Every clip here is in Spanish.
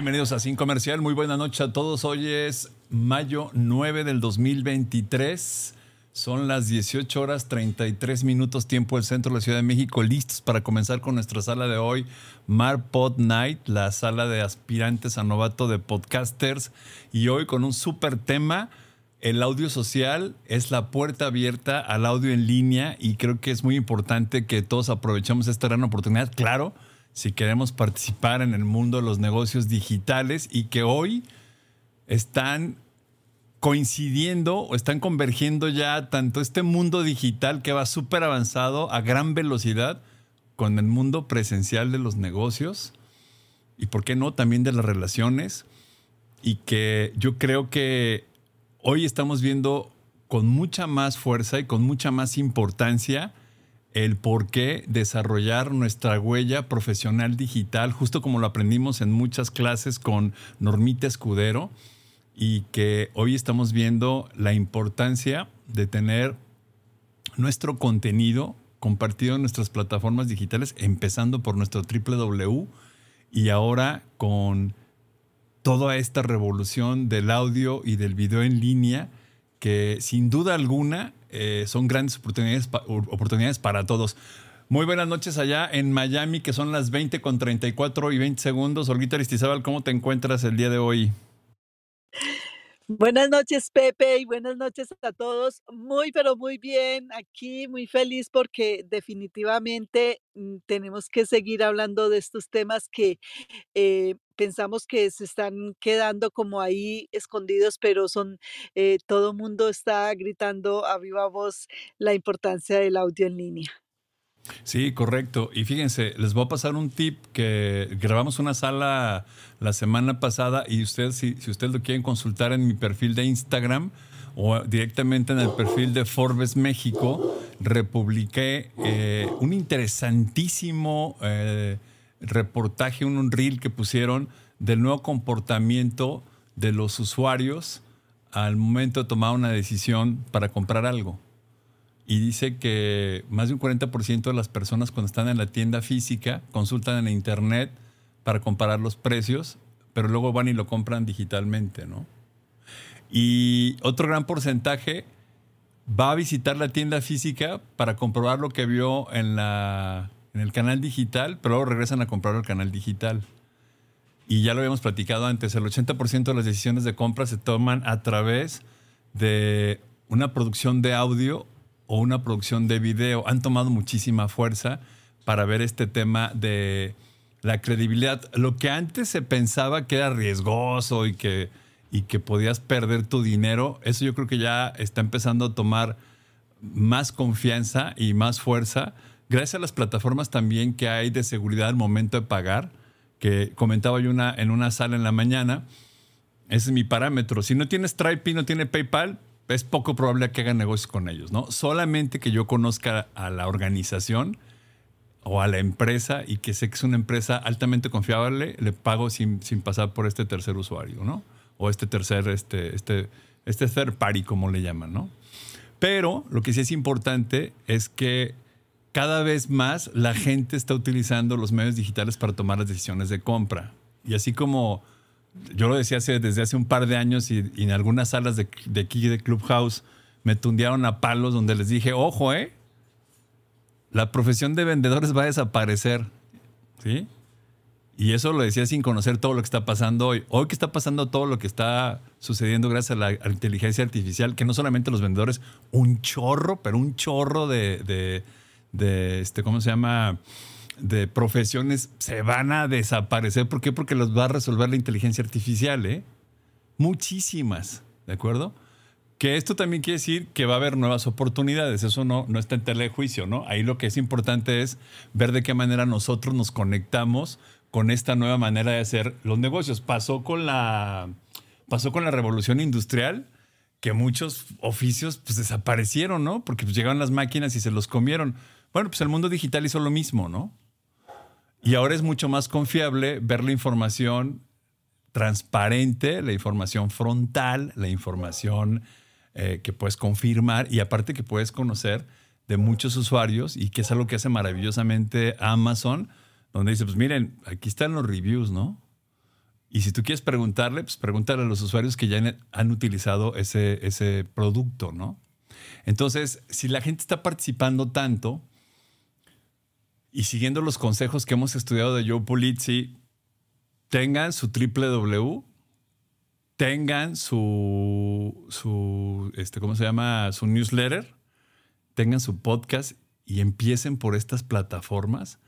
Bienvenidos a Sin Comercial. Muy buena noche a todos. Hoy es mayo 9 del 2023. Son las 18 horas 33 minutos tiempo del centro de la Ciudad de México. Listos para comenzar con nuestra sala de hoy, Marpod Night, la sala de aspirantes a novato de podcasters. Y hoy con un súper tema. El audio social es la puerta abierta al audio en línea y creo que es muy importante que todos aprovechemos esta gran oportunidad. Claro, si queremos participar en el mundo de los negocios digitales y que hoy están coincidiendo o están convergiendo ya tanto este mundo digital que va súper avanzado a gran velocidad con el mundo presencial de los negocios y, ¿por qué no?, también de las relaciones y que yo creo que hoy estamos viendo con mucha más fuerza y con mucha más importancia el por qué desarrollar nuestra huella profesional digital, justo como lo aprendimos en muchas clases con Normita Escudero, y que hoy estamos viendo la importancia de tener nuestro contenido compartido en nuestras plataformas digitales, empezando por nuestro www y ahora con toda esta revolución del audio y del video en línea, que sin duda alguna eh, son grandes oportunidades, oportunidades para todos. Muy buenas noches allá en Miami, que son las 20 con 34 y 20 segundos. Olguita Aristizabal, ¿cómo te encuentras el día de hoy? Buenas noches, Pepe, y buenas noches a todos. Muy, pero muy bien aquí, muy feliz porque definitivamente mm, tenemos que seguir hablando de estos temas que eh, pensamos que se están quedando como ahí escondidos, pero son, eh, todo mundo está gritando a viva voz la importancia del audio en línea. Sí, correcto. Y fíjense, les voy a pasar un tip que grabamos una sala la semana pasada y ustedes, si, ustedes lo quieren consultar en mi perfil de Instagram o directamente en el perfil de Forbes México, republiqué eh, un interesantísimo eh, reportaje, un, un reel que pusieron del nuevo comportamiento de los usuarios al momento de tomar una decisión para comprar algo y dice que más de un 40% de las personas cuando están en la tienda física consultan en internet para comparar los precios, pero luego van y lo compran digitalmente, ¿no? Y otro gran porcentaje va a visitar la tienda física para comprobar lo que vio en, la, en el canal digital, pero luego regresan a comprar el canal digital. Y ya lo habíamos platicado antes, el 80% de las decisiones de compra se toman a través de una producción de audio o una producción de video han tomado muchísima fuerza para ver este tema de la credibilidad. Lo que antes se pensaba que era riesgoso y que, y que podías perder tu dinero, eso yo creo que ya está empezando a tomar más confianza y más fuerza, gracias a las plataformas también que hay de seguridad al momento de pagar, que comentaba yo una, en una sala en la mañana. Ese es mi parámetro. Si no tienes Stripe y no tiene PayPal, es poco probable que haga negocios con ellos, ¿no? Solamente que yo conozca a la organización o a la empresa y que sé que es una empresa altamente confiable, le pago sin, pasar por este tercer usuario, ¿no? O este tercer, este, este, este third party, como le llaman, ¿no? Pero lo que sí es importante es que cada vez más la gente está utilizando los medios digitales para tomar las decisiones de compra. Y así como yo lo decía desde hace un par de años y, en algunas salas de, aquí de Clubhouse me tundieron a palos donde les dije, ojo, ¿eh? La profesión de vendedores va a desaparecer, ¿sí? Y eso lo decía sin conocer todo lo que está pasando hoy. Hoy que está pasando todo lo que está sucediendo gracias a la inteligencia artificial, que no solamente los vendedores, un chorro, pero un chorro de, de este, ¿cómo se llama? de profesiones se van a desaparecer. ¿Por qué? Porque los va a resolver la inteligencia artificial, ¿eh? Muchísimas, ¿de acuerdo? Que esto también quiere decir que va a haber nuevas oportunidades, eso no, no está en tela de juicio, ¿no? Ahí lo que es importante es ver de qué manera nosotros nos conectamos con esta nueva manera de hacer los negocios. Pasó con la, pasó con la revolución industrial, que muchos oficios pues, desaparecieron, ¿no? Porque pues, llegaron las máquinas y se los comieron. Bueno, pues el mundo digital hizo lo mismo, ¿no? Y ahora es mucho más confiable ver la información transparente, la información frontal, la información eh, que puedes confirmar y aparte que puedes conocer de muchos usuarios y que es algo que hace maravillosamente Amazon, donde dice, pues miren, aquí están los reviews, ¿no? Y si tú quieres preguntarle, pues pregúntale a los usuarios que ya han utilizado ese, ese producto, ¿no? Entonces, si la gente está participando tanto, y siguiendo los consejos que hemos estudiado de Joe Pulizzi, tengan su triple W, tengan su, este, ¿cómo se llama? Su newsletter, tengan su podcast y empiecen por estas plataformas.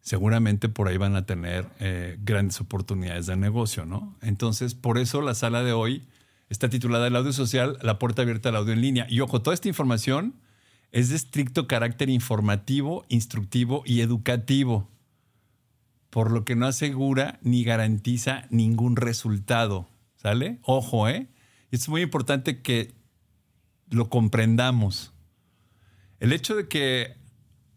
Seguramente por ahí van a tener eh, grandes oportunidades de negocio, ¿no? Entonces, por eso la sala de hoy está titulada El audio social, la puerta abierta al audio en línea. Y ojo, toda esta información es de estricto carácter informativo, instructivo y educativo, por lo que no asegura ni garantiza ningún resultado. ¿Sale? Ojo, ¿eh? Es muy importante que lo comprendamos. El hecho de que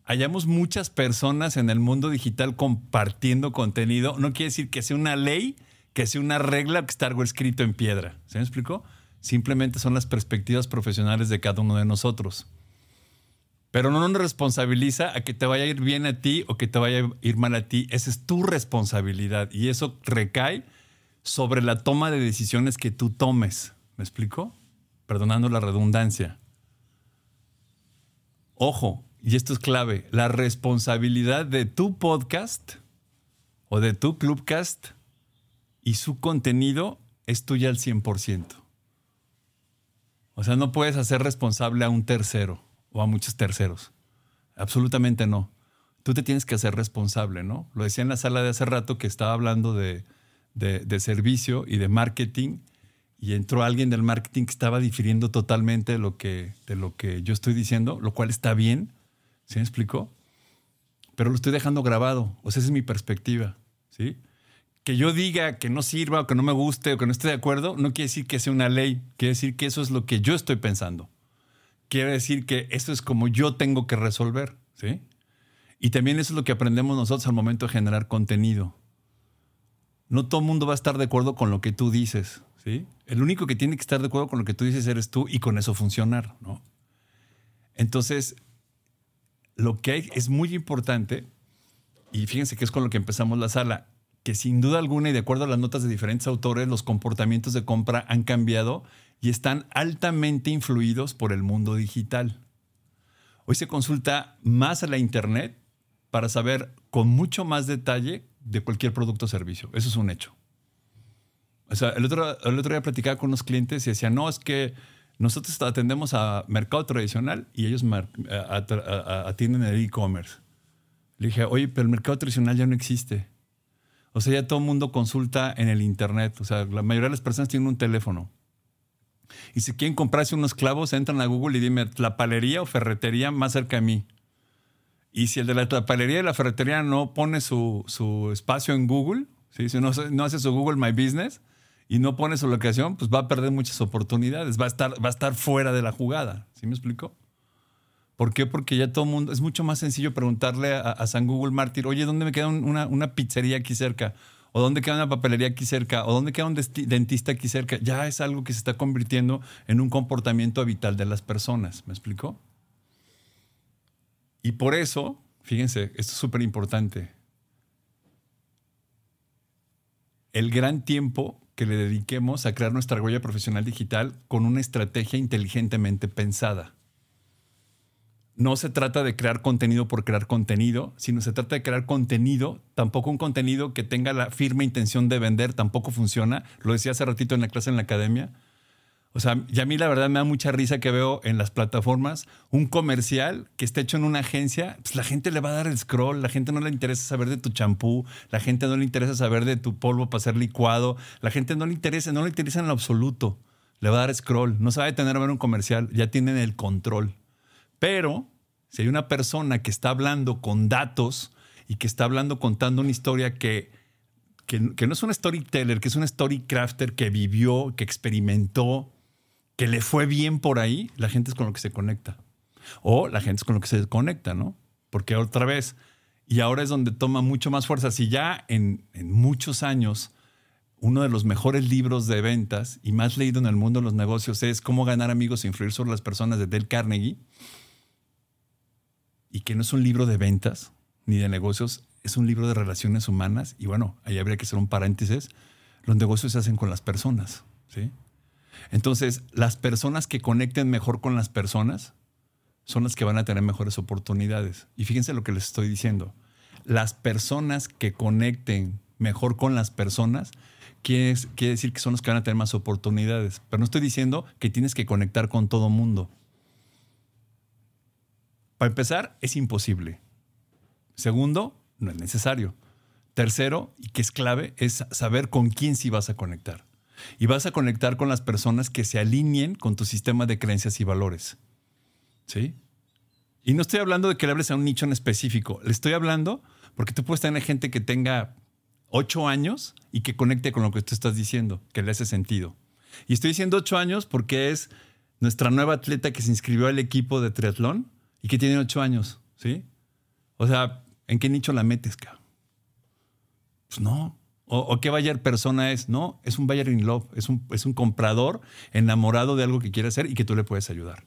hayamos muchas personas en el mundo digital compartiendo contenido no quiere decir que sea una ley, que sea una regla que esté algo escrito en piedra. ¿Se me explicó? Simplemente son las perspectivas profesionales de cada uno de nosotros. Pero no nos responsabiliza a que te vaya a ir bien a ti o que te vaya a ir mal a ti. Esa es tu responsabilidad y eso recae sobre la toma de decisiones que tú tomes. ¿Me explico? Perdonando la redundancia. Ojo, y esto es clave, la responsabilidad de tu podcast o de tu clubcast y su contenido es tuya al 100%. O sea, no puedes hacer responsable a un tercero o a muchos terceros. Absolutamente no. Tú te tienes que hacer responsable, ¿no? Lo decía en la sala de hace rato que estaba hablando de, servicio y de marketing y entró alguien del marketing que estaba difiriendo totalmente de lo que, de lo que yo estoy diciendo, lo cual está bien, ¿sí me explicó? Pero lo estoy dejando grabado, o sea, esa es mi perspectiva, ¿sí? Que yo diga que no sirva o que no me guste o que no esté de acuerdo, no quiere decir que sea una ley, quiere decir que eso es lo que yo estoy pensando quiere decir que esto es como yo tengo que resolver, ¿sí? Y también eso es lo que aprendemos nosotros al momento de generar contenido. No todo el mundo va a estar de acuerdo con lo que tú dices, ¿sí? El único que tiene que estar de acuerdo con lo que tú dices eres tú y con eso funcionar, ¿no? Entonces, lo que hay es muy importante, y fíjense que es con lo que empezamos la sala, que sin duda alguna y de acuerdo a las notas de diferentes autores, los comportamientos de compra han cambiado y están altamente influidos por el mundo digital. Hoy se consulta más a la Internet para saber con mucho más detalle de cualquier producto o servicio. Eso es un hecho. O sea, el otro, el otro día platicaba con unos clientes y decía no, es que nosotros atendemos a mercado tradicional y ellos eh, atienden el e-commerce. Le dije, oye, pero el mercado tradicional ya no existe. O sea, ya todo el mundo consulta en el Internet. O sea, la mayoría de las personas tienen un teléfono. Y si quieren comprarse unos clavos, entran a Google y dime la palería o ferretería más cerca de mí. Y si el de la palería y la ferretería no pone su, su espacio en Google, si no, no, hace su Google My Business y no pone su locación, pues va a perder muchas oportunidades, va a estar, va a estar fuera de la jugada. ¿Sí me explico? ¿Por qué? Porque ya todo el mundo, es mucho más sencillo preguntarle a, San Google Mártir, oye, ¿dónde me queda una, una pizzería aquí cerca? o dónde queda una papelería aquí cerca, o dónde queda un dentista aquí cerca, ya es algo que se está convirtiendo en un comportamiento vital de las personas. ¿Me explico? Y por eso, fíjense, esto es súper importante. El gran tiempo que le dediquemos a crear nuestra huella profesional digital con una estrategia inteligentemente pensada no se trata de crear contenido por crear contenido, sino se trata de crear contenido, tampoco un contenido que tenga la firme intención de vender, tampoco funciona. Lo decía hace ratito en la clase en la academia. O sea, ya a mí la verdad me da mucha risa que veo en las plataformas un comercial que está hecho en una agencia, pues la gente le va a dar el scroll, la gente no le interesa saber de tu champú, la gente no le interesa saber de tu polvo para ser licuado, la gente no le interesa, no le interesa en lo absoluto. Le va a dar scroll, no a tener a ver un comercial, ya tienen el control. Pero si hay una persona que está hablando con datos y que está hablando contando una historia que, que, no es un storyteller, que es un storycrafter que vivió, que experimentó, que le fue bien por ahí, la gente es con lo que se conecta. O la gente es con lo que se desconecta, ¿no? Porque otra vez, y ahora es donde toma mucho más fuerza. Si ya en, muchos años uno de los mejores libros de ventas y más leído en el mundo de los negocios es Cómo ganar amigos e influir sobre las personas de Dale Carnegie, y que no es un libro de ventas ni de negocios, es un libro de relaciones humanas y bueno, ahí habría que hacer un paréntesis, los negocios se hacen con las personas, Entonces, las personas que conecten mejor con las personas son las que van a tener mejores oportunidades. Y fíjense lo que les estoy diciendo. Las personas que conecten mejor con las personas quiere, decir que son las que van a tener más oportunidades. Pero no estoy diciendo que tienes que conectar con todo mundo. Para empezar, es imposible. Segundo, no es necesario. Tercero, y que es clave, es saber con quién sí vas a conectar. Y vas a conectar con las personas que se alineen con tu sistema de creencias y valores. ¿Sí? Y no estoy hablando de que le hables a un nicho en específico. Le estoy hablando porque tú puedes tener gente que tenga ocho años y que conecte con lo que tú estás diciendo, que le hace sentido. Y estoy diciendo ocho años porque es nuestra nueva atleta que se inscribió al equipo de triatlón y que tiene ocho años, ¿sí? O sea, ¿en qué nicho la metes, cabrón? Pues no. O, qué Bayer persona es? No, es un buyer in love, es un, es un comprador enamorado de algo que quiere hacer y que tú le puedes ayudar.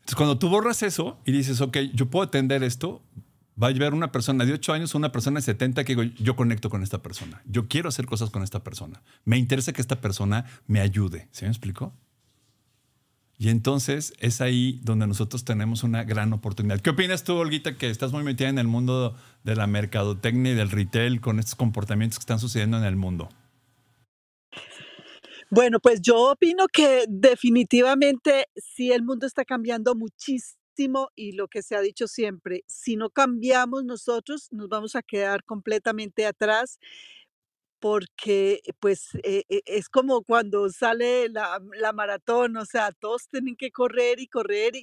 Entonces, cuando tú borras eso y dices, ok, yo puedo atender esto, va a haber una persona de 8 años o una persona de 70 que digo, yo conecto con esta persona, yo quiero hacer cosas con esta persona, me interesa que esta persona me ayude, ¿sí me explico? Y entonces es ahí donde nosotros tenemos una gran oportunidad. ¿Qué opinas tú, Olguita, que estás muy metida en el mundo de la mercadotecnia y del retail con estos comportamientos que están sucediendo en el mundo? Bueno, pues yo opino que definitivamente sí el mundo está cambiando muchísimo y lo que se ha dicho siempre, si no cambiamos nosotros, nos vamos a quedar completamente atrás porque pues eh, eh, es como cuando sale la, mm, la, maratón, o sea, todos tienen que correr y correr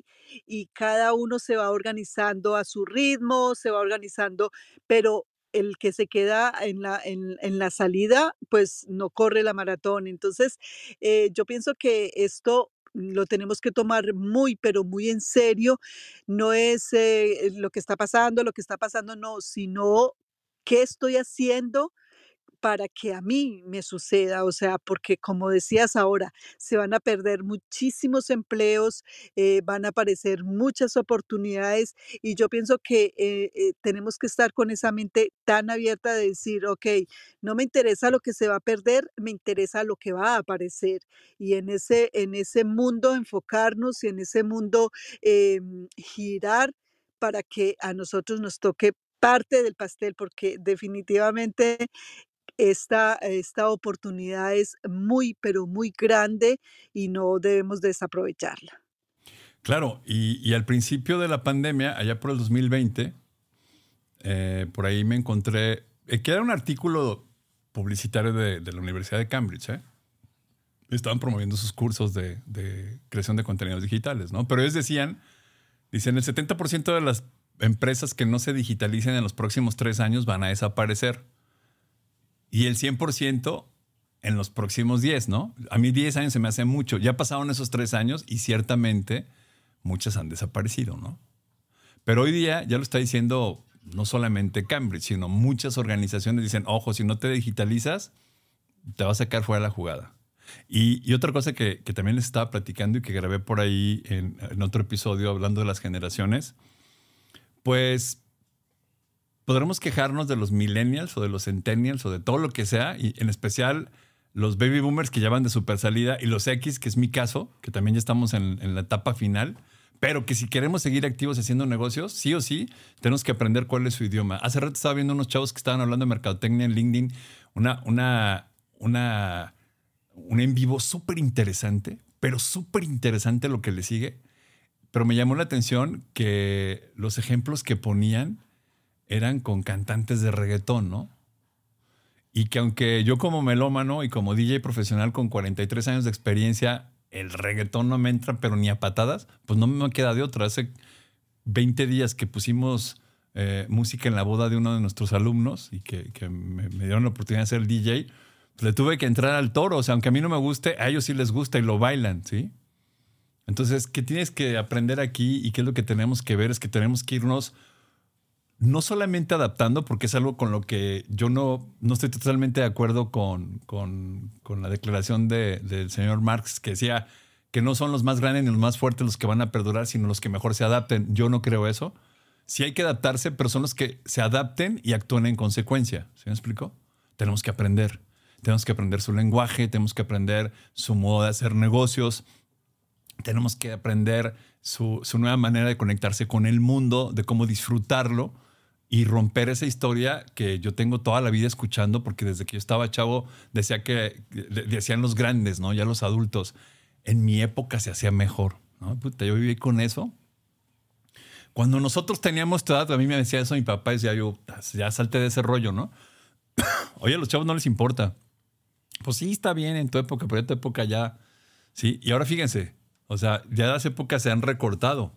y, cada uno se va organizando a su ritmo, se va organizando, pero el que se queda en la, en, la salida, pues no corre la maratón. Entonces, eh, yo pienso que esto lo tenemos que tomar muy, pero muy en serio. No es lo que está pasando, lo que está pasando, no, sino qué estoy haciendo para que a mí me suceda, o sea, porque como decías ahora, se van a perder muchísimos empleos, eh, van a aparecer muchas oportunidades y yo pienso que eh, eh, tenemos que estar con esa mente tan abierta de decir, ok, no me interesa lo que se va a perder, me interesa lo que va a aparecer y en ese, en ese mundo enfocarnos y en ese mundo em, girar para que a nosotros nos toque parte del pastel, porque definitivamente esta, esta oportunidad es muy, pero muy grande y no debemos desaprovecharla. Claro, y, al principio de la pandemia, allá por el 2020, eh, por ahí me encontré, eh, que era un artículo publicitario de, la Universidad de Cambridge, ¿eh? estaban promoviendo sus cursos de, de, creación de contenidos digitales, ¿no? Pero ellos decían, dicen, el 70% de las empresas que no se digitalicen en los próximos tres años van a desaparecer y el 100% en los próximos 10, ¿no? A mí 10 años se me hace mucho. Ya pasaron esos 3 años y ciertamente muchas han desaparecido, ¿no? Pero hoy día ya lo está diciendo no solamente Cambridge, sino muchas organizaciones dicen, ojo, si no te digitalizas, te vas a sacar fuera de la jugada. Y, y otra cosa que, que, también les estaba platicando y que grabé por ahí en, en otro episodio hablando de las generaciones, pues podremos quejarnos de los millennials o de los centennials o de todo lo que sea, y en especial los baby boomers que ya van de super salida y los X, que es mi caso, que también ya estamos en, la etapa final, pero que si queremos seguir activos haciendo negocios, sí o sí, tenemos que aprender cuál es su idioma. Hace rato estaba viendo unos chavos que estaban hablando de mercadotecnia en LinkedIn, una, una, una, un en vivo súper interesante, pero súper interesante lo que le sigue. Pero me llamó la atención que los ejemplos que ponían eran con cantantes de reggaetón, ¿no? Y que aunque yo como melómano y como DJ profesional con 43 años de experiencia, el reggaetón no me entra, pero ni a patadas, pues no me queda de otra. Hace 20 días que pusimos eh, música en la boda de uno de nuestros alumnos y que, me, dieron la oportunidad de ser DJ, pues le tuve que entrar al toro. O sea, aunque a mí no me guste, a ellos sí les gusta y lo bailan, ¿sí? Entonces, ¿qué tienes que aprender aquí y qué es lo que tenemos que ver? Es que tenemos que irnos no solamente adaptando, porque es algo con lo que yo no, no estoy totalmente de acuerdo con, con, con la declaración de, del señor Marx, que decía que no son los más grandes ni los más fuertes los que van a perdurar, sino los que mejor se adapten. Yo no creo eso. Sí hay que adaptarse, pero son los que se adapten y actúen en consecuencia. ¿Se me explicó? Tenemos que aprender. Tenemos que aprender su lenguaje, tenemos que aprender su modo de hacer negocios, tenemos que aprender su, su nueva manera de conectarse con el mundo, de cómo disfrutarlo y romper esa historia que yo tengo toda la vida escuchando, porque desde que yo estaba chavo decía que decían los grandes, ¿no? Ya los adultos. En mi época se hacía mejor, yo viví con eso. Cuando nosotros teníamos tu edad, a mí me decía eso mi papá, decía yo, ya salte de ese rollo, ¿no? Oye, a los chavos no les importa. Pues sí, está bien en tu época, pero en tu época ya, ¿sí? Y ahora fíjense, o sea, ya las épocas se han recortado.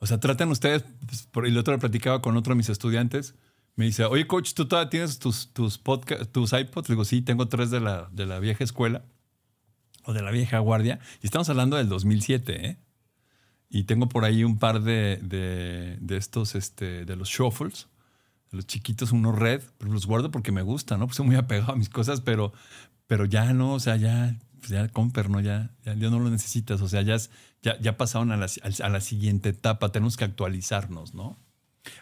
O sea, tratan ustedes, pues, y el otro lo platicaba con otro de mis estudiantes, me dice, oye coach, ¿tú todavía tienes tus, tus, podcast, tus iPods? Le digo, sí, tengo tres de la, de la vieja escuela o de la vieja guardia. Y estamos hablando del 2007, ¿eh? Y tengo por ahí un par de, de, de estos, este, de los shuffles, de los chiquitos, unos red, pero los guardo porque me gusta, ¿no? Pues soy muy apegado a mis cosas, pero, pero ya no, o sea, ya, pues, ya comper, ¿no? Ya, ya, no lo necesitas, o sea, ya es ya, pasaron a la, siguiente etapa, tenemos que actualizarnos, ¿no?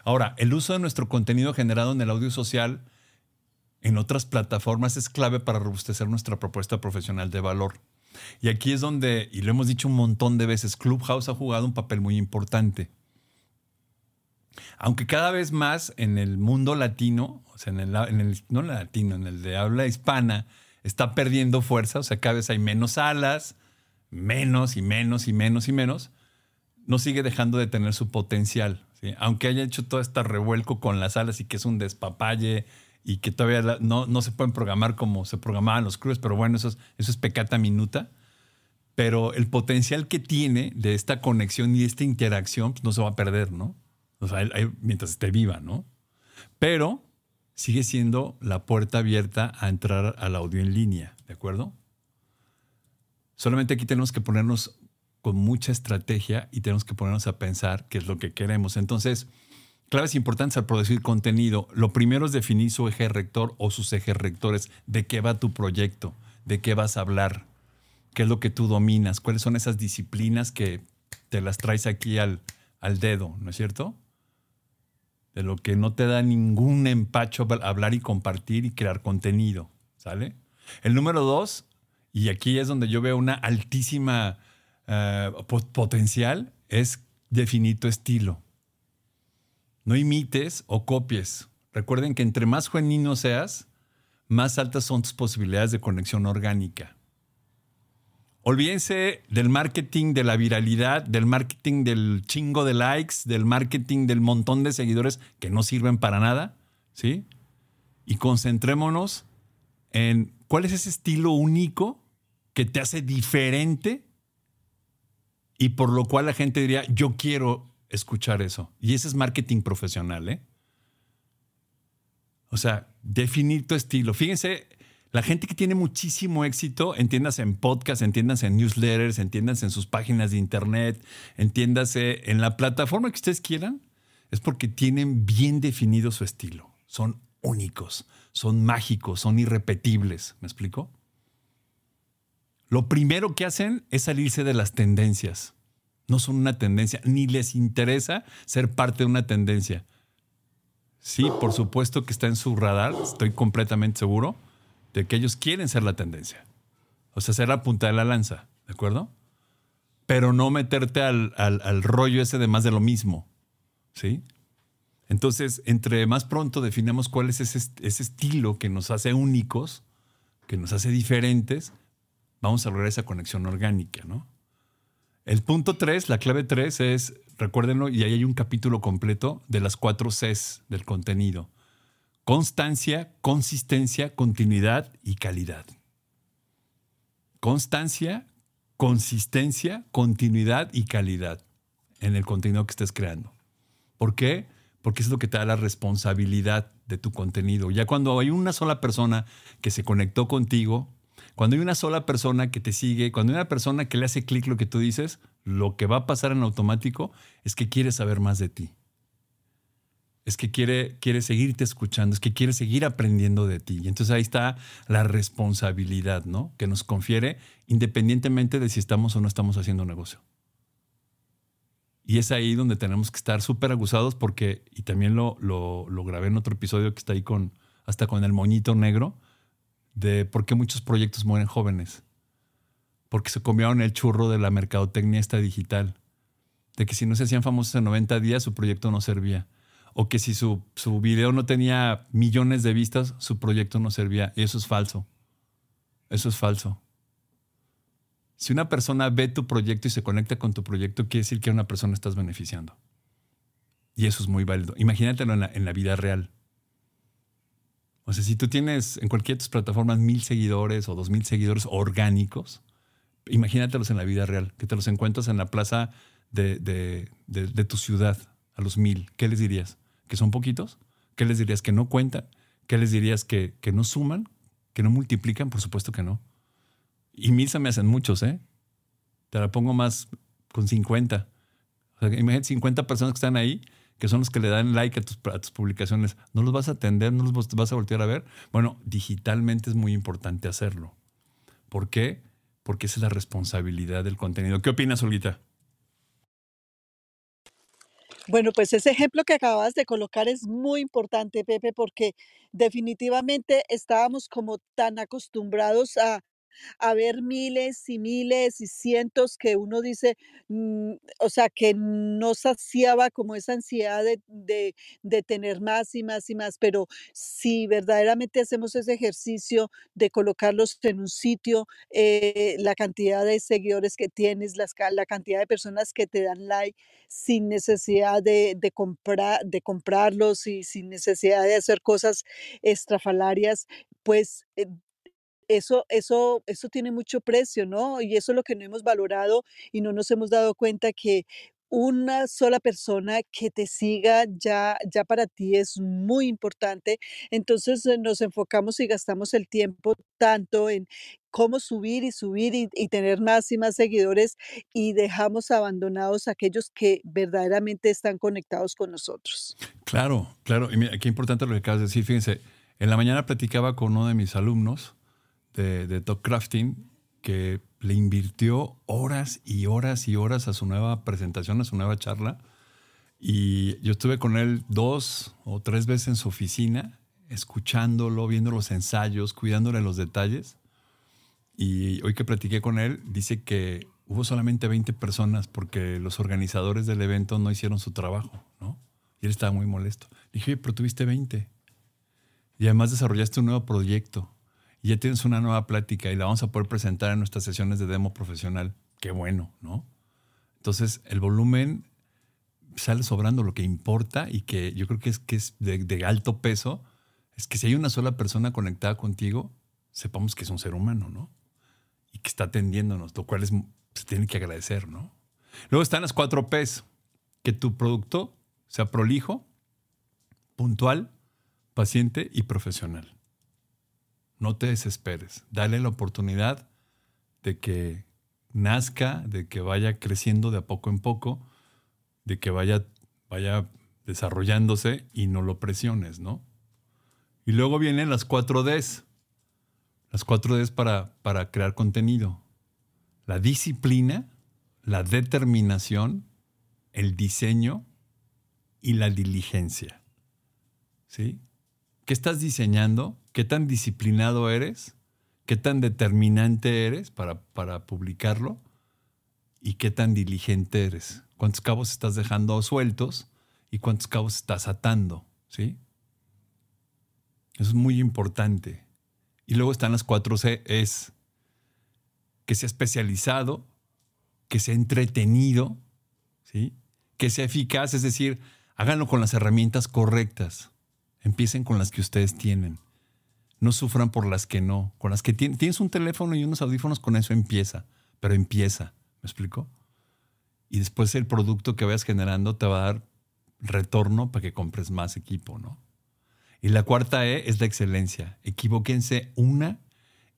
Ahora, el uso de nuestro contenido generado en el audio social en otras plataformas es clave para robustecer nuestra propuesta profesional de valor. Y aquí es donde, y lo hemos dicho un montón de veces, Clubhouse ha jugado un papel muy importante. Aunque cada vez más en el mundo latino, o sea, en el, no latino, en el de habla hispana, está perdiendo fuerza, o sea, cada vez hay menos alas menos y menos y menos y menos, no sigue dejando de tener su potencial. Aunque haya hecho todo este revuelco con las alas y que es un despapalle y que todavía no, no se pueden programar como se programaban los crews, pero bueno, eso es, eso es pecata minuta. Pero el potencial que tiene de esta conexión y esta interacción pues, no se va a perder, ¿no? O sea, mientras esté viva, ¿no? Pero sigue siendo la puerta abierta a entrar al audio en línea, ¿de acuerdo? Solamente aquí tenemos que ponernos con mucha estrategia y tenemos que ponernos a pensar qué es lo que queremos. Entonces, claves importantes al producir contenido. Lo primero es definir su eje rector o sus ejes rectores. ¿De qué va tu proyecto? ¿De qué vas a hablar? ¿Qué es lo que tú dominas? ¿Cuáles son esas disciplinas que te las traes aquí al, al dedo? ¿No es cierto? De lo que no te da ningún empacho hablar y compartir y crear contenido. ¿Sale? El número dos, y aquí es donde yo veo una altísima eh, potencial, es definir estilo. No imites o copies. Recuerden que entre más juvenil seas, más altas son tus posibilidades de conexión orgánica. Olvídense del marketing de la viralidad, del marketing del chingo de likes, del marketing del montón de seguidores que no sirven para nada, ¿sí? Y concentrémonos en ¿Cuál es ese estilo único que te hace diferente y por lo cual la gente diría, yo quiero escuchar eso? Y ese es marketing profesional, ¿eh? O sea, definir tu estilo. Fíjense, la gente que tiene muchísimo éxito, entiéndase en podcast, entiéndase en newsletters, entiéndase en sus páginas de internet, entiéndase en la plataforma que ustedes quieran, es porque tienen bien definido su estilo. Son únicos, son mágicos, son irrepetibles. ¿Me explico? Lo primero que hacen es salirse de las tendencias. No son una tendencia, ni les interesa ser parte de una tendencia. Sí, por supuesto que está en su radar, estoy completamente seguro de que ellos quieren ser la tendencia. O sea, ser la punta de la lanza, ¿de acuerdo? Pero no meterte al, al rollo ese de más de lo mismo. ¿Sí? Entonces, entre más pronto definamos cuál es ese, estilo que nos hace únicos, que nos hace diferentes, vamos a lograr esa conexión orgánica, ¿no? El punto tres, la clave tres es, recuérdenlo, y ahí hay un capítulo completo de las cuatro Cs del contenido. Constancia, consistencia, continuidad y calidad. Constancia, consistencia, continuidad y calidad en el contenido que estés creando. ¿Por qué? porque es lo que te da la responsabilidad de tu contenido. Ya cuando hay una sola persona que se conectó contigo, cuando hay una sola persona que te sigue, cuando hay una persona que le hace clic lo que tú dices, lo que va a pasar en automático es que quiere saber más de ti. Es que quiere, quiere seguirte escuchando, es que quiere seguir aprendiendo de ti. Y entonces ahí está la responsabilidad ¿no? que nos confiere independientemente de si estamos o no estamos haciendo negocio. Y es ahí donde tenemos que estar súper aguzados porque, y también lo, grabé en otro episodio que está ahí con, hasta con el moñito negro, de por qué muchos proyectos mueren jóvenes. Porque se comieron el churro de la mercadotecnia esta digital. De que si no se hacían famosos en 90 días, su proyecto no servía. O que si su, su video no tenía millones de vistas, su proyecto no servía. Y eso es falso. Eso es falso. Si una persona ve tu proyecto y se conecta con tu proyecto, quiere decir que a una persona estás beneficiando. Y eso es muy válido. Imagínatelo en la, vida real. O sea, si tú tienes en cualquiera de tus plataformas mil seguidores o dos mil seguidores orgánicos, imagínatelos en la vida real, que te los encuentras en la plaza de, tu ciudad, a los mil. ¿Qué les dirías? ¿Que son poquitos? ¿Qué les dirías que no cuentan? ¿Qué les dirías que, que no suman? ¿Que no multiplican? Por supuesto que no. Y mil me hacen muchos, ¿eh? Te la pongo más con 50. imagínate 50 personas que están ahí, que son los que le dan like a tus, a tus publicaciones. ¿No los vas a atender? ¿No los vas a voltear a ver? Bueno, digitalmente es muy importante hacerlo. ¿Por qué? Porque esa es la responsabilidad del contenido. ¿Qué opinas, Olguita? Bueno, pues ese ejemplo que acabas de colocar es muy importante, Pepe, porque definitivamente estábamos como tan acostumbrados a a ver miles y miles y cientos que uno dice, mm, o sea, que no saciaba como esa ansiedad de, de, tener más y más y más, pero si verdaderamente hacemos ese ejercicio de colocarlos en un sitio, eh, la cantidad de seguidores que tienes, las, la cantidad de personas que te dan like sin necesidad de, comprar, de comprarlos y sin necesidad de hacer cosas estrafalarias, pues eh, eso, eso, eso tiene mucho precio, ¿no? Y eso es lo que no hemos valorado y no nos hemos dado cuenta que una sola persona que te siga ya, ya para ti es muy importante. Entonces eh, nos enfocamos y gastamos el tiempo tanto en cómo subir y subir y, tener más y más seguidores y dejamos abandonados a aquellos que verdaderamente están conectados con nosotros. Claro, claro. Y mira, qué importante lo que acabas de decir. Fíjense, en la mañana platicaba con uno de mis alumnos de Top Crafting, que le invirtió horas y horas y horas a su nueva presentación, a su nueva charla. Y yo estuve con él dos o tres veces en su oficina, escuchándolo, viendo los ensayos, cuidándole los detalles. Y hoy que platiqué con él, dice que hubo solamente 20 personas porque los organizadores del evento no hicieron su trabajo, ¿no? Y él estaba muy molesto. dije, pero tuviste 20. Y además desarrollaste un nuevo proyecto y ya tienes una nueva plática y la vamos a poder presentar en nuestras sesiones de demo profesional. Qué bueno, ¿no? Entonces, el volumen sale sobrando lo que importa y que yo creo que es, que es de, de alto peso, es que si hay una sola persona conectada contigo, sepamos que es un ser humano, ¿no? Y que está atendiéndonos, lo cual es, se tiene que agradecer, ¿no? Luego están las cuatro Ps, que tu producto sea prolijo, puntual, paciente y profesional no te desesperes, dale la oportunidad de que nazca, de que vaya creciendo de a poco en poco, de que vaya, vaya desarrollándose y no lo presiones, ¿no? Y luego vienen las cuatro ds Las cuatro ds para, para crear contenido. La disciplina, la determinación, el diseño y la diligencia. ¿Sí? qué estás diseñando, qué tan disciplinado eres, qué tan determinante eres para, publicarlo y qué tan diligente eres. Cuántos cabos estás dejando sueltos y cuántos cabos estás atando, ¿sí? Eso es muy importante. Y luego están las cuatro C, que sea especializado, que sea entretenido, ¿sí? que sea eficaz, es decir, háganlo con las herramientas correctas. Empiecen con las que ustedes tienen. No sufran por las que no. Con las que Tienes un teléfono y unos audífonos, con eso empieza. Pero empieza. ¿Me explico? Y después el producto que vayas generando te va a dar retorno para que compres más equipo, ¿no? Y la cuarta E es la excelencia. Equivóquense una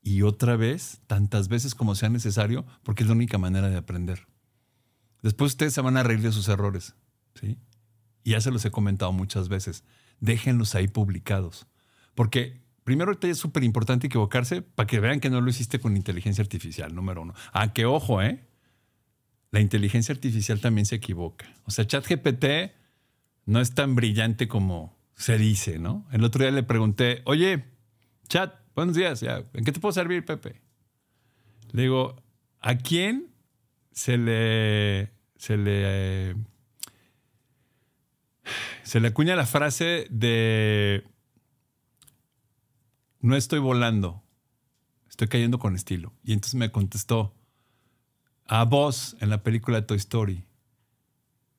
y otra vez, tantas veces como sea necesario, porque es la única manera de aprender. Después ustedes se van a reír sus errores, ¿sí? Y ya se los he comentado muchas veces déjenlos ahí publicados. Porque primero es súper importante equivocarse para que vean que no lo hiciste con inteligencia artificial, número uno. Ah, que ojo, ¿eh? La inteligencia artificial también se equivoca. O sea, ChatGPT no es tan brillante como se dice, ¿no? El otro día le pregunté, oye, chat, buenos días, ¿en qué te puedo servir, Pepe? Le digo, ¿a quién se le, se le se le acuña la frase de no estoy volando, estoy cayendo con estilo. Y entonces me contestó a vos en la película Toy Story.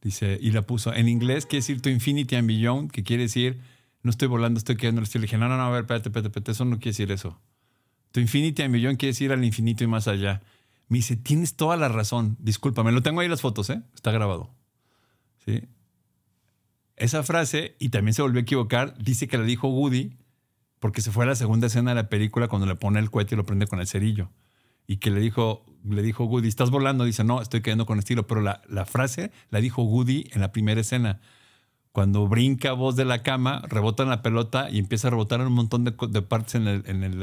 Dice, y la puso en inglés, quiere decir to infinity and beyond, que quiere decir no estoy volando, estoy cayendo con estilo. Y dije, no, no, no, a ver, espérate, espérate, espérate, eso no quiere decir eso. To infinity and beyond quiere decir al infinito y más allá. Me dice, tienes toda la razón, discúlpame, lo tengo ahí las fotos, ¿eh? Está grabado. ¿Sí? Esa frase, y también se volvió a equivocar, dice que la dijo Woody porque se fue a la segunda escena de la película cuando le pone el cohete y lo prende con el cerillo. Y que le dijo, le dijo Woody, estás volando. Dice, no, estoy quedando con estilo. Pero la, frase la dijo Woody en la primera escena cuando brinca voz de la cama, rebota en la pelota y empieza a rebotar en un montón de, partes en,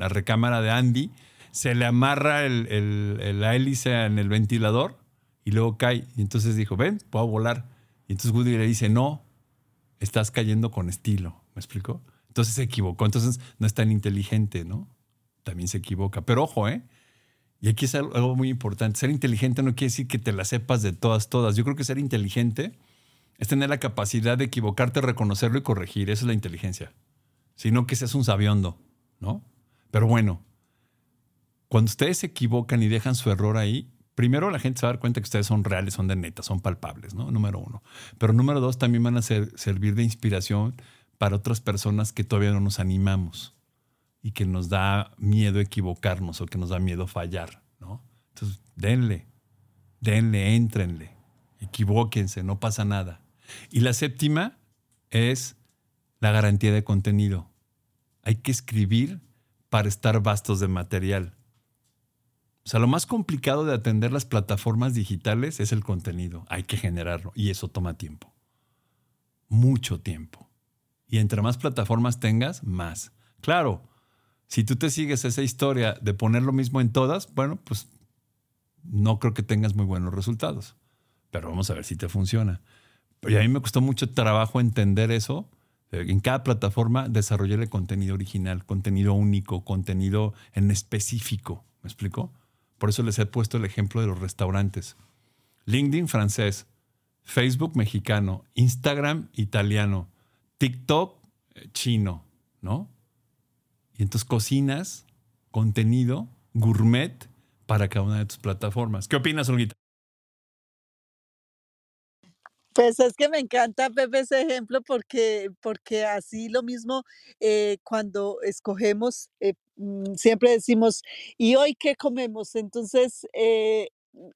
la recámara de Andy, se le amarra la hélice en el ventilador y luego cae. Y entonces dijo, ven, puedo volar. Y entonces Woody le dice, no, estás cayendo con estilo, ¿me explico? Entonces se equivocó, entonces no es tan inteligente, ¿no? También se equivoca, pero ojo, ¿eh? Y aquí es algo muy importante, ser inteligente no quiere decir que te la sepas de todas, todas. Yo creo que ser inteligente es tener la capacidad de equivocarte, reconocerlo y corregir, eso es la inteligencia, sino que seas un sabiondo, ¿no? Pero bueno, cuando ustedes se equivocan y dejan su error ahí, primero la gente se va a dar cuenta que ustedes son reales, son de neta, son palpables, ¿no? Número uno. Pero número dos, también van a ser, servir de inspiración para otras personas que todavía no nos animamos y que nos da miedo equivocarnos o que nos da miedo fallar, ¿no? Entonces, denle, denle, entrenle. equivóquense, no pasa nada. Y la séptima es la garantía de contenido. Hay que escribir para estar vastos de material o sea, lo más complicado de atender las plataformas digitales es el contenido. Hay que generarlo y eso toma tiempo. Mucho tiempo. Y entre más plataformas tengas, más. Claro, si tú te sigues esa historia de poner lo mismo en todas, bueno, pues no creo que tengas muy buenos resultados. Pero vamos a ver si te funciona. Y a mí me costó mucho trabajo entender eso. En cada plataforma desarrollar el contenido original, contenido único, contenido en específico. ¿Me explico? Por eso les he puesto el ejemplo de los restaurantes. LinkedIn francés, Facebook mexicano, Instagram italiano, TikTok eh, chino, ¿no? Y entonces cocinas contenido gourmet para cada una de tus plataformas. ¿Qué opinas, Olguita? Pues es que me encanta, Pepe, ese ejemplo porque, porque así lo mismo eh, cuando escogemos, eh, mm, siempre decimos, ¿y hoy qué comemos? Entonces, eh,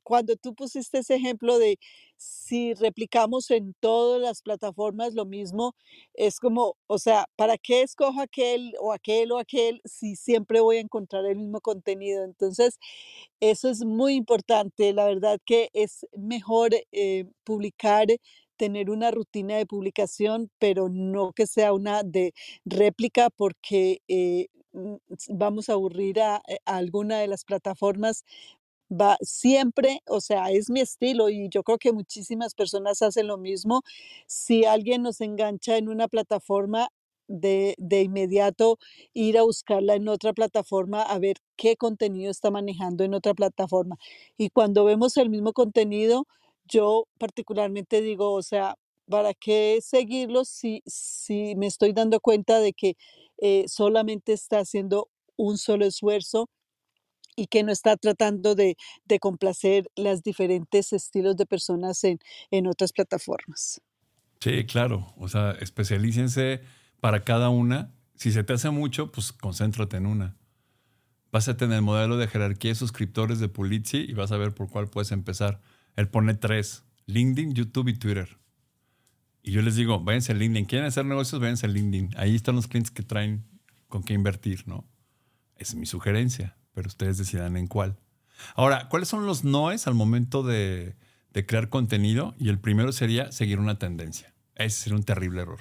cuando tú pusiste ese ejemplo de si replicamos en todas las plataformas lo mismo, es como, o sea, ¿para qué escojo aquel o aquel o aquel si siempre voy a encontrar el mismo contenido? Entonces, eso es muy importante. La verdad que es mejor eh, publicar tener una rutina de publicación, pero no que sea una de réplica porque eh, vamos a aburrir eh, a, alguna de las plataformas va siempre, o sea, es mi estilo y yo creo que muchísimas personas hacen lo mismo. Si alguien nos engancha en una plataforma, de, de, inmediato ir a buscarla en otra plataforma a ver qué contenido está manejando en otra plataforma. Y cuando vemos el mismo contenido, yo particularmente digo, o sea, ¿para qué seguirlo si, si me estoy dando cuenta de que eh, solamente está haciendo un solo esfuerzo y que no está tratando de, de complacer los diferentes estilos de personas en, en otras plataformas. Sí, claro. O sea, especialícense para cada una. Si se te hace mucho, pues concéntrate en una. Básate en el modelo de jerarquía de suscriptores de Pulitzi y vas a ver por cuál puedes empezar. Él pone tres: LinkedIn, YouTube y Twitter. Y yo les digo, váyanse a LinkedIn. ¿Quieren hacer negocios? Váyanse a LinkedIn. Ahí están los clientes que traen con qué invertir, ¿no? es mi sugerencia pero ustedes decidan en cuál. Ahora, ¿cuáles son los noes al momento de, crear contenido? Y el primero sería seguir una tendencia. Ese sería un terrible error.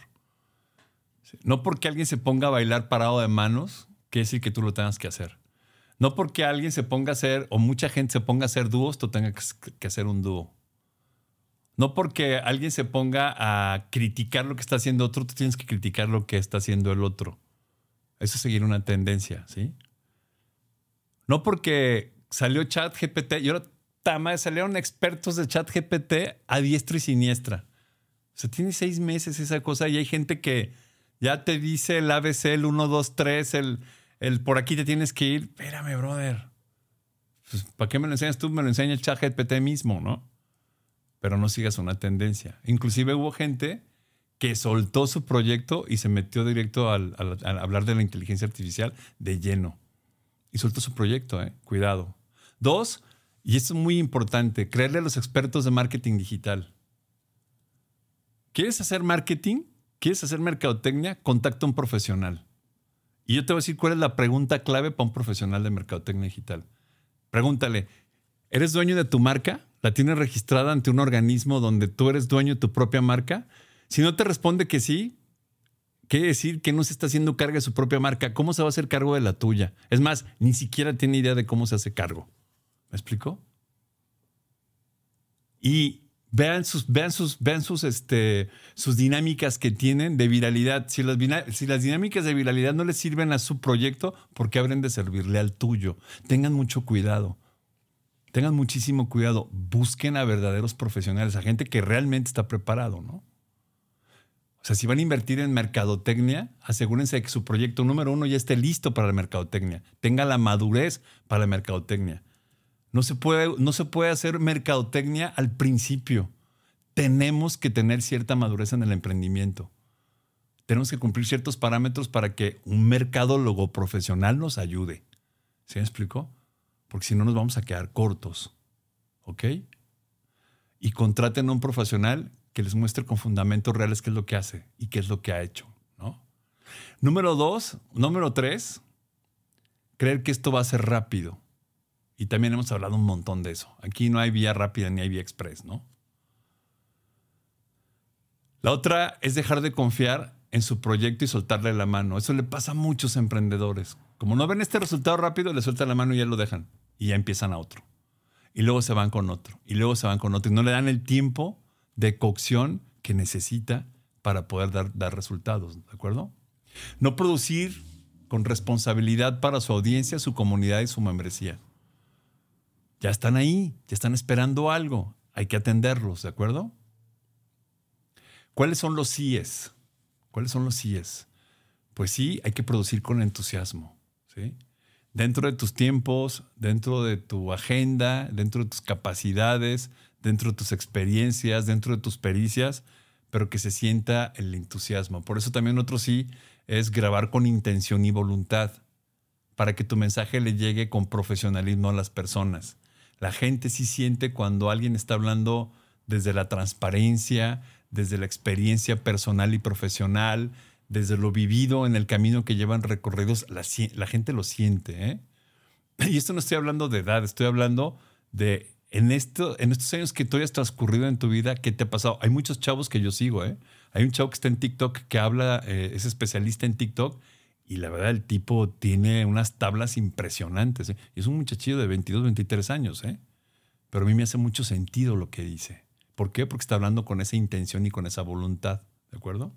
No porque alguien se ponga a bailar parado de manos, quiere decir que tú lo tengas que hacer. No porque alguien se ponga a hacer, o mucha gente se ponga a hacer dúos, tú tengas que hacer un dúo. No porque alguien se ponga a criticar lo que está haciendo otro, tú tienes que criticar lo que está haciendo el otro. Eso es seguir una tendencia, ¿sí? No porque salió chat GPT, yo ahora salieron expertos de chat GPT a diestro y siniestra. O sea, tiene seis meses esa cosa y hay gente que ya te dice el ABC, el 1, 2, 3, el, el por aquí te tienes que ir. Espérame, brother. Pues, ¿Para qué me lo enseñas tú? Me lo enseña el chat GPT mismo, ¿no? Pero no sigas una tendencia. Inclusive hubo gente que soltó su proyecto y se metió directo al, al hablar de la inteligencia artificial de lleno y suelta su proyecto, ¿eh? cuidado. Dos, y esto es muy importante, creerle a los expertos de marketing digital. ¿Quieres hacer marketing? ¿Quieres hacer mercadotecnia? Contacta a un profesional. Y yo te voy a decir cuál es la pregunta clave para un profesional de mercadotecnia digital. Pregúntale, ¿eres dueño de tu marca? ¿La tienes registrada ante un organismo donde tú eres dueño de tu propia marca? Si no te responde que sí, ¿Qué decir que no se está haciendo carga de su propia marca. ¿Cómo se va a hacer cargo de la tuya? Es más, ni siquiera tiene idea de cómo se hace cargo. ¿Me explico? Y vean sus, este, sus dinámicas que tienen de viralidad. Si las, dinámicas de viralidad no les sirven a su proyecto, ¿por qué habrán de servirle al tuyo? Tengan mucho cuidado tengan muchísimo cuidado, busquen a verdaderos profesionales, a gente que realmente está preparado, ¿no? O sea, si van a invertir en mercadotecnia, asegúrense de que su proyecto número uno ya esté listo para la mercadotecnia, tenga la madurez para la mercadotecnia. No se puede, no se puede hacer mercadotecnia al principio. Tenemos que tener cierta madurez en el emprendimiento. Tenemos que cumplir ciertos parámetros para que un mercadólogo profesional nos ayude. ¿Se me explicó? Porque si no nos vamos a quedar cortos. ¿Ok? Y contraten a un profesional que les muestre con fundamentos reales qué es lo que hace y qué es lo que ha hecho. ¿no? Número dos, número tres, creer que esto va a ser rápido. Y también hemos hablado un montón de eso. Aquí no hay vía rápida ni hay vía express, ¿no? La otra es dejar de confiar en su proyecto y soltarle la mano. Eso le pasa a muchos emprendedores. Como no ven este resultado rápido, le sueltan la mano y ya lo dejan. Y ya empiezan a otro. Y luego se van con otro. Y luego se van con otro. Y no le dan el tiempo de cocción que necesita para poder dar, resultados, ¿de acuerdo? No producir con responsabilidad para su audiencia, su comunidad y su membresía. Ya están ahí, ya están esperando algo, hay que atenderlos, ¿de acuerdo? ¿Cuáles son los síes? ¿Cuáles son los síes? Pues sí, hay que producir con entusiasmo, ¿sí? Dentro de tus tiempos, dentro de tu agenda, dentro de tus capacidades, dentro de tus experiencias, dentro de tus pericias, pero que se sienta el entusiasmo. Por eso también otro sí es grabar con intención y voluntad, para que tu mensaje le llegue con profesionalismo a las personas. La gente sí siente cuando alguien está hablando desde la transparencia, desde la experiencia personal y profesional, desde lo vivido en el camino que llevan recorridos, la, gente lo siente. ¿eh? Y esto no estoy hablando de edad, estoy hablando de en, estos años que tú hayas transcurrido en tu vida, ¿qué te ha pasado? Hay muchos chavos que yo sigo, ¿eh? Hay un chavo que está en TikTok que habla, eh, es especialista en TikTok y la verdad el tipo tiene unas tablas impresionantes. ¿eh? Es un muchachillo de 22, 23 años, ¿eh? Pero a mí me hace mucho sentido lo que dice. ¿Por qué? Porque está hablando con esa intención y con esa voluntad, ¿de acuerdo?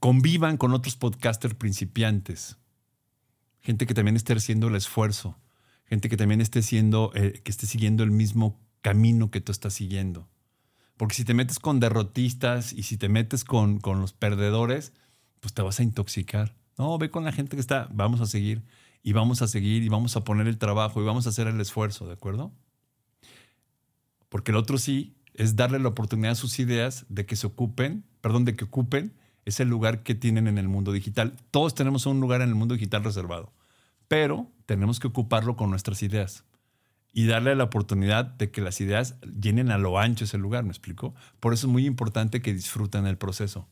Convivan con otros podcasters principiantes. Gente que también esté haciendo el esfuerzo gente que también esté siendo, eh, que esté siguiendo el mismo camino que tú estás siguiendo. Porque si te metes con derrotistas y si te metes con, con los perdedores, pues te vas a intoxicar. No, ve con la gente que está, vamos a seguir y vamos a seguir y vamos a poner el trabajo y vamos a hacer el esfuerzo, ¿de acuerdo? Porque el otro sí es darle la oportunidad a sus ideas de que se ocupen, perdón, de que ocupen ese lugar que tienen en el mundo digital. Todos tenemos un lugar en el mundo digital reservado, pero tenemos que ocuparlo con nuestras ideas y darle la oportunidad de que las ideas llenen a lo ancho ese lugar, ¿me explico? Por eso es muy importante que disfruten el proceso.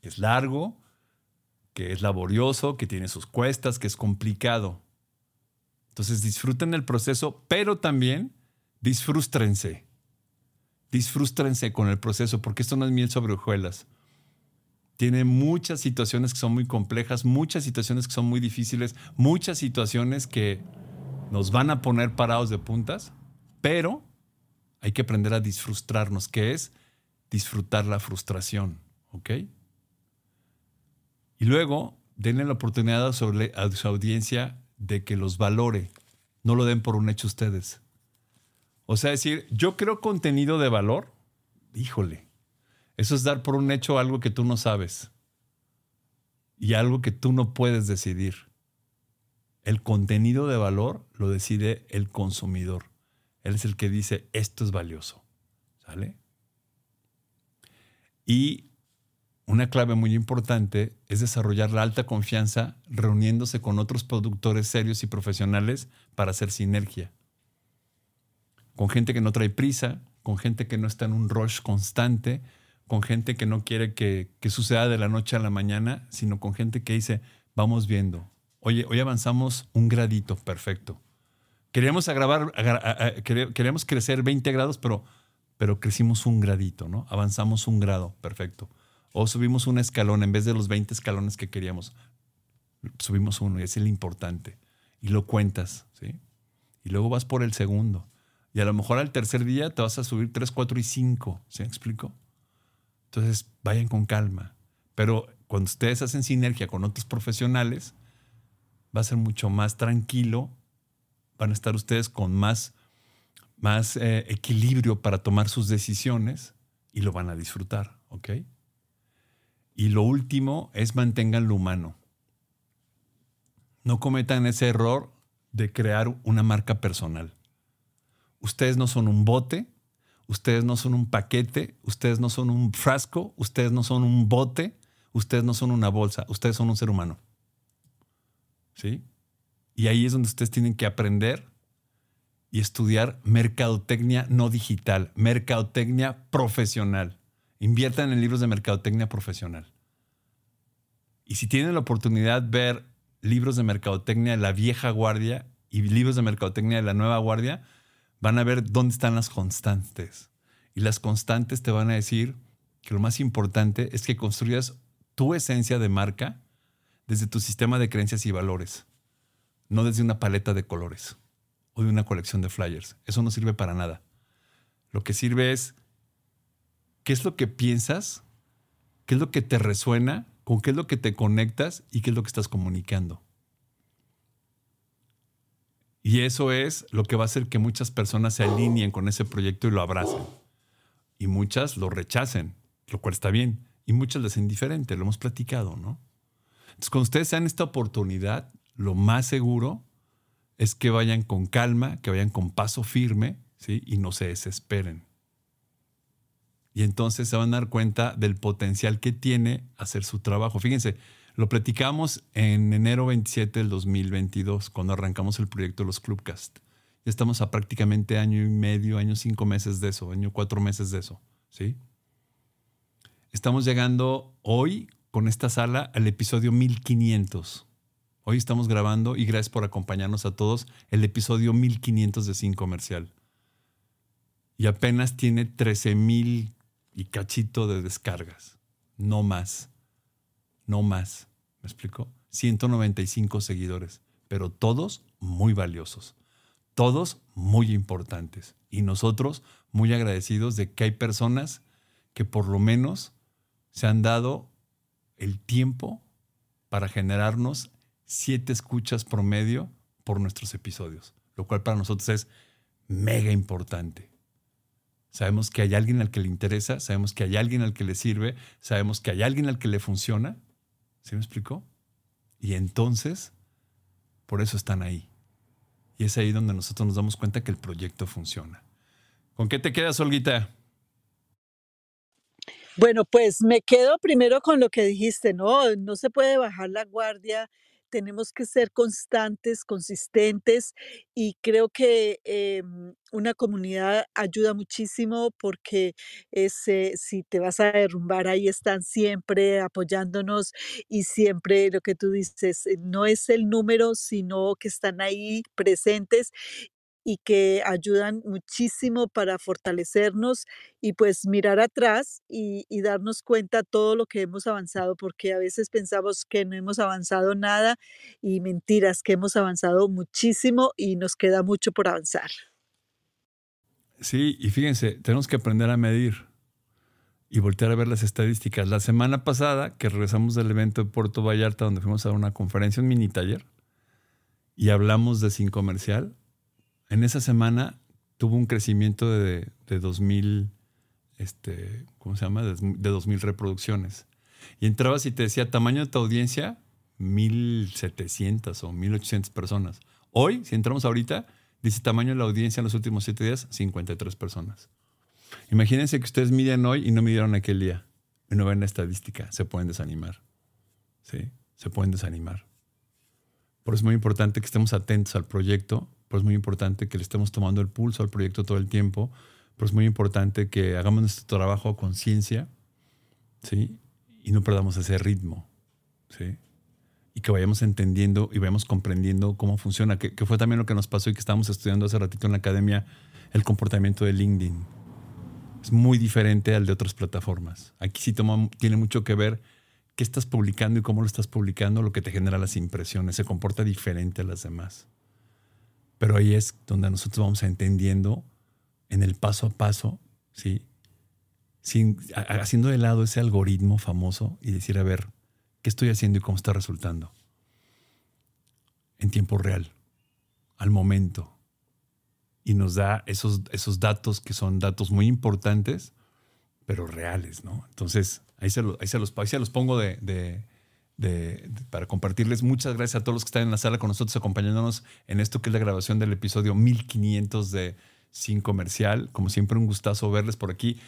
Es largo, que es laborioso, que tiene sus cuestas, que es complicado. Entonces disfruten el proceso, pero también disfrústrense. Disfrústrense con el proceso, porque esto no es miel sobre hojuelas tiene muchas situaciones que son muy complejas, muchas situaciones que son muy difíciles, muchas situaciones que nos van a poner parados de puntas, pero hay que aprender a disfrutarnos, que es disfrutar la frustración, ¿ok? Y luego, denle la oportunidad a a su audiencia de que los valore, no lo den por un hecho ustedes. O sea, decir, yo creo contenido de valor, híjole, eso es dar por un hecho algo que tú no sabes y algo que tú no puedes decidir. El contenido de valor lo decide el consumidor. Él es el que dice, esto es valioso. ¿Sale? Y una clave muy importante es desarrollar la alta confianza reuniéndose con otros productores serios y profesionales para hacer sinergia. Con gente que no trae prisa, con gente que no está en un rush constante, con gente que no quiere que, suceda de la noche a la mañana, sino con gente que dice, vamos viendo. Oye, hoy avanzamos un gradito, perfecto. Queríamos, agravar, crecer 20 grados, pero, pero crecimos un gradito, ¿no? Avanzamos un grado, perfecto. O subimos un escalón en vez de los 20 escalones que queríamos. Subimos uno y es el importante. Y lo cuentas, ¿sí? Y luego vas por el segundo. Y a lo mejor al tercer día te vas a subir 3, 4 y 5. ¿Se explicó? Entonces, vayan con calma. Pero cuando ustedes hacen sinergia con otros profesionales, va a ser mucho más tranquilo, van a estar ustedes con más, más eh, equilibrio para tomar sus decisiones y lo van a disfrutar, ¿ok? Y lo último es mantengan lo humano. No cometan ese error de crear una marca personal. Ustedes no son un bote Ustedes no son un paquete, ustedes no son un frasco, ustedes no son un bote, ustedes no son una bolsa, ustedes son un ser humano. ¿Sí? Y ahí es donde ustedes tienen que aprender y estudiar mercadotecnia no digital, mercadotecnia profesional. Inviertan en libros de mercadotecnia profesional. Y si tienen la oportunidad ver libros de mercadotecnia de la vieja guardia y libros de mercadotecnia de la nueva guardia, van a ver dónde están las constantes. Y las constantes te van a decir que lo más importante es que construyas tu esencia de marca desde tu sistema de creencias y valores, no desde una paleta de colores o de una colección de flyers. Eso no sirve para nada. Lo que sirve es qué es lo que piensas, qué es lo que te resuena, con qué es lo que te conectas y qué es lo que estás comunicando. Y eso es lo que va a hacer que muchas personas se alineen con ese proyecto y lo abracen. Y muchas lo rechacen, lo cual está bien. Y muchas les hacen indiferente, lo hemos platicado, ¿no? Entonces, cuando ustedes sean esta oportunidad, lo más seguro es que vayan con calma, que vayan con paso firme, ¿sí? Y no se desesperen. Y entonces se van a dar cuenta del potencial que tiene hacer su trabajo. Fíjense, lo platicamos en enero 27 del 2022, cuando arrancamos el proyecto de los Clubcast. Ya estamos a prácticamente año y medio, año cinco meses de eso, año cuatro meses de eso, ¿sí? Estamos llegando hoy con esta sala al episodio 1500. Hoy estamos grabando y gracias por acompañarnos a todos el episodio 1500 de Sin Comercial. Y apenas tiene 13,000 y cachito de descargas, no más no más. ¿Me explico? 195 seguidores, pero todos muy valiosos, todos muy importantes. Y nosotros muy agradecidos de que hay personas que por lo menos se han dado el tiempo para generarnos siete escuchas promedio por nuestros episodios, lo cual para nosotros es mega importante. Sabemos que hay alguien al que le interesa, sabemos que hay alguien al que le sirve, sabemos que hay alguien al que le funciona ¿Sí me explicó? Y entonces, por eso están ahí. Y es ahí donde nosotros nos damos cuenta que el proyecto funciona. ¿Con qué te quedas, Olguita? Bueno, pues me quedo primero con lo que dijiste, ¿no? No se puede bajar la guardia tenemos que ser constantes, consistentes y creo que em, una comunidad ayuda muchísimo porque ese, si te vas a derrumbar, ahí están siempre apoyándonos y siempre lo que tú dices, eh, no es el número, sino que están ahí presentes y que ayudan muchísimo para fortalecernos y pues mirar atrás y, darnos cuenta todo lo que hemos avanzado, porque a veces pensamos que no hemos avanzado nada y mentiras, que hemos avanzado muchísimo y nos queda mucho por avanzar. Sí, y fíjense, tenemos que aprender a medir y voltear a ver las estadísticas. La semana pasada que regresamos del evento de Puerto Vallarta, donde fuimos a una conferencia, en mini taller, y hablamos de sin comercial, en esa semana tuvo un crecimiento de, de 2000, este, ¿cómo se llama? De, 2000 reproducciones. Y entraba y te decía, tamaño de tu audiencia, 1700 o 1800 personas. Hoy, si entramos ahorita, dice tamaño de la audiencia en los últimos 7 días, 53 personas. Imagínense que ustedes miden hoy y no midieron aquel día. Y no ven la estadística, se pueden desanimar. ¿Sí? Se pueden desanimar. Por eso es muy importante que estemos atentos al proyecto pero es muy importante que le estemos tomando el pulso al proyecto todo el tiempo, pero es muy importante que hagamos nuestro trabajo con conciencia, ¿sí? Y no perdamos ese ritmo, ¿sí? Y que vayamos entendiendo y vayamos comprendiendo cómo funciona, que, fue también lo que nos pasó y que estábamos estudiando hace ratito en la academia, el comportamiento de LinkedIn. Es muy diferente al de otras plataformas. Aquí sí toma, tiene mucho que ver qué estás publicando y cómo lo estás publicando, lo que te genera las impresiones. Se comporta diferente a las demás. Pero ahí es donde nosotros vamos entendiendo en el paso a paso, ¿sí? haciendo de lado ese algoritmo famoso y decir, a ver, ¿qué estoy haciendo y cómo está resultando? En tiempo real, al momento. Y nos da esos, esos datos que son datos muy importantes, pero reales, ¿no? Entonces, ahí se, los, ahí los pongo de, para compartirles. Muchas gracias a todos los que están en la sala con nosotros acompañándonos en esto que es la grabación del episodio 1500 de Sin Comercial. Como siempre, un gustazo verles por aquí.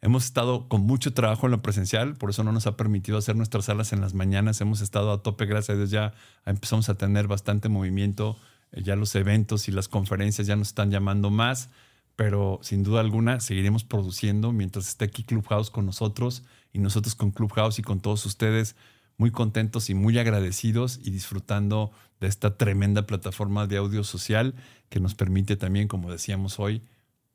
Hemos estado con mucho trabajo en lo presencial, por eso no nos ha permitido hacer nuestras salas en las mañanas. Hemos estado a tope, gracias a Dios, ya empezamos a tener bastante movimiento. Eh, ya los eventos y las conferencias ya nos están llamando más, pero sin duda alguna seguiremos produciendo mientras esté aquí Clubhouse con nosotros y nosotros con Clubhouse y con todos ustedes muy contentos y muy agradecidos y disfrutando de esta tremenda plataforma de audio social que nos permite también, como decíamos hoy,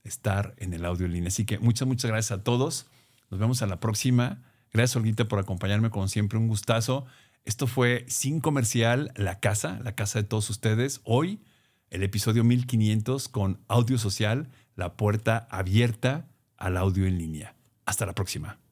estar en el audio en línea. Así que muchas, muchas gracias a todos. Nos vemos a la próxima. Gracias, Olguita, por acompañarme. Como siempre, un gustazo. Esto fue Sin Comercial, La Casa, la casa de todos ustedes. Hoy, el episodio 1500 con Audio Social, la puerta abierta al audio en línea. Hasta la próxima.